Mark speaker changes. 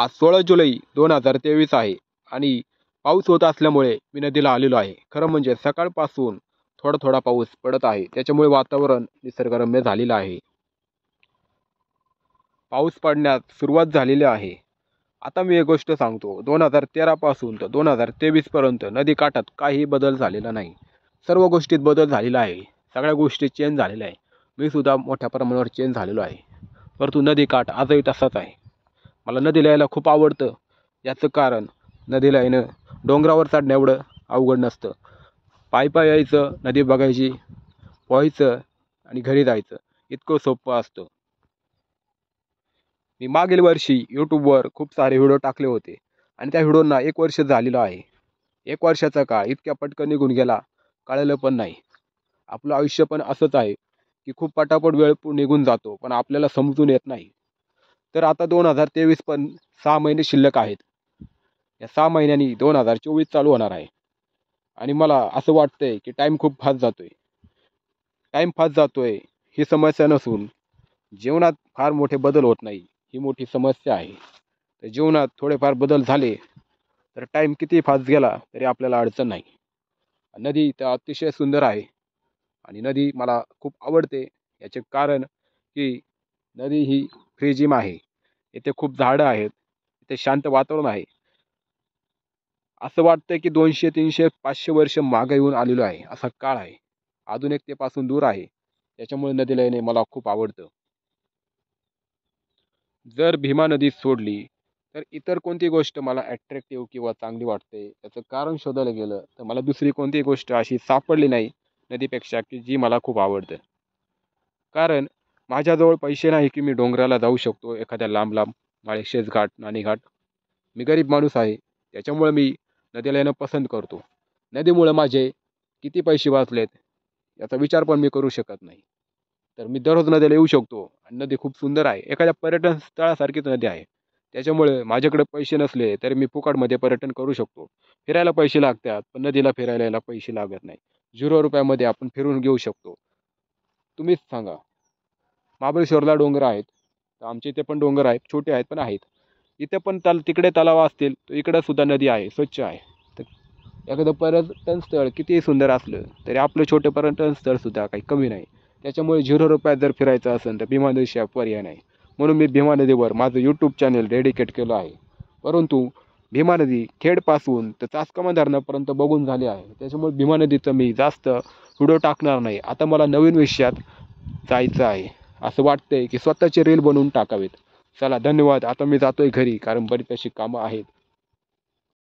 Speaker 1: आज सोळा जुलै दोन हजार तेवीस आहे आणि पाऊस होत असल्यामुळे मी नदीला आलेलो आहे खरं म्हणजे सकाळपासून थोडा थोडा पाऊस पडत आहे त्याच्यामुळे वातावरण निसर्गरम्य झालेलं आहे पाऊस पडण्यास सुरुवात झालेली आहे आता मी एक गोष्ट सांगतो दोन हजार तेरापासून तर दोन हजार तेवीसपर्यंत नदीकाठात काही बदल झालेला नाही सर्व गोष्टीत बदल झालेला आहे सगळ्या गोष्टी चेंज झालेल्या आहे मी सुद्धा मोठ्या प्रमाणावर चेंज झालेलो आहे परंतु नदीकाठ आजही तसाच आहे मला नदी लिहायला खूप आवडतं याचं कारण नदी लिहायनं डोंगरावर चढणं एवढं अवघड नसतं पाय पाय यायचं नदी बघायची पोहायचं आणि घरी जायचं इतकं सोपं असतं मी मागील वर्षी यूट्यूबवर खूप सारे व्हिडिओ टाकले होते आणि त्या व्हिडिओंना एक वर्ष झालेलं आहे एक वर्षाचा काळ इतक्या पटकन निघून गेला कळलं पण नाही आपलं आयुष्य पण असंच आहे की खूप पटापट वेळ निघून जातो पण आपल्याला समजून येत नाही तर आता दोन हजार तेवीस पण सहा महिने शिल्लक आहेत या सहा महिन्यांनी दोन हजार चोवीस चालू होणार आहे आणि मला असं वाटतं आहे की टाईम खूप फास्ट जातो आहे टाईम फास्ट जातो आहे ही समस्या नसून जीवनात फार मोठे बदल होत नाही ही मोठी समस्या आहे तर जीवनात थोडेफार बदल झाले तर टाईम किती फास्ट गेला तरी आपल्याला अडचण नाही नदी तर अतिशय सुंदर आहे आणि नदी मला खूप आवडते याचे कारण की नदी ही जिम आहे इथे खूप झाडं आहेत इथे शांत वातावरण आहे असं वाटतं की दोनशे तीनशे पाचशे वर्ष मागे येऊन आलेलो आहे असा काळ आहे आधुनिकतेपासून दूर आहे त्याच्यामुळे नदीला येणे मला खूप आवडतं जर भीमा नदी सोडली तर इतर कोणती गोष्ट मला अट्रॅक्टिव्ह किंवा चांगली वाटते त्याचं कारण शोधायला गेलं तर मला दुसरी कोणती गोष्ट अशी सापडली नाही नदीपेक्षा की जी मला खूप आवडते कारण माझ्याजवळ पैसे नाही की मी डोंगराला जाऊ शकतो एखाद्या लांब लांब माळेशेज घाट घाट मी गरीब माणूस आहे त्याच्यामुळे मी नदीला येणं पसंत करतो नदीमुळे माझे किती पैसे वाचलेत याचा विचार पण मी करू शकत नाही तर मी दररोज नदीला येऊ शकतो आणि नदी खूप सुंदर आहे एखाद्या पर्यटन स्थळासारखीच नदी आहे त्याच्यामुळे माझ्याकडे पैसे नसले तरी मी फुकाटमध्ये पर्यटन करू शकतो फिरायला पैसे लागतात पण नदीला फिरायला पैसे लागत नाही झिरो रुपयामध्ये आपण फिरून घेऊ शकतो तुम्हीच सांगा महाबळेश्वरला डोंगर आहेत तर आमच्या इथे पण डोंगर आहेत छोटे आहेत पण आहेत इथे पण तल तिकडे तलाव असतील तर इकडंसुद्धा सुद्धा नदी आहे स्वच्छ आहे तर एखादं पर्यटन स्थळ कितीही सुंदर असलं तरी आपलं छोटं पर्यटन स्थळसुद्धा काही कमी नाही त्याच्यामुळे झिरो रुपयात जर फिरायचं असेल तर भीमा नदीशिवाय पर्याय नाही म्हणून मी भीमा नदीवर माझं यूट्यूब चॅनल डेडिकेट केलं आहे परंतु भीमा नदी खेडपासून तर चासकामा धरणापर्यंत बघून झाली आहे त्याच्यामुळे भीमा नदीचं मी जास्त व्हिडिओ टाकणार नाही आता मला नवीन विषयात जायचं आहे असं वाटतंय की स्वतःचे रेल बनवून टाकावेत चला धन्यवाद आता मी जातोय घरी कारण बरीच अशी कामं आहेत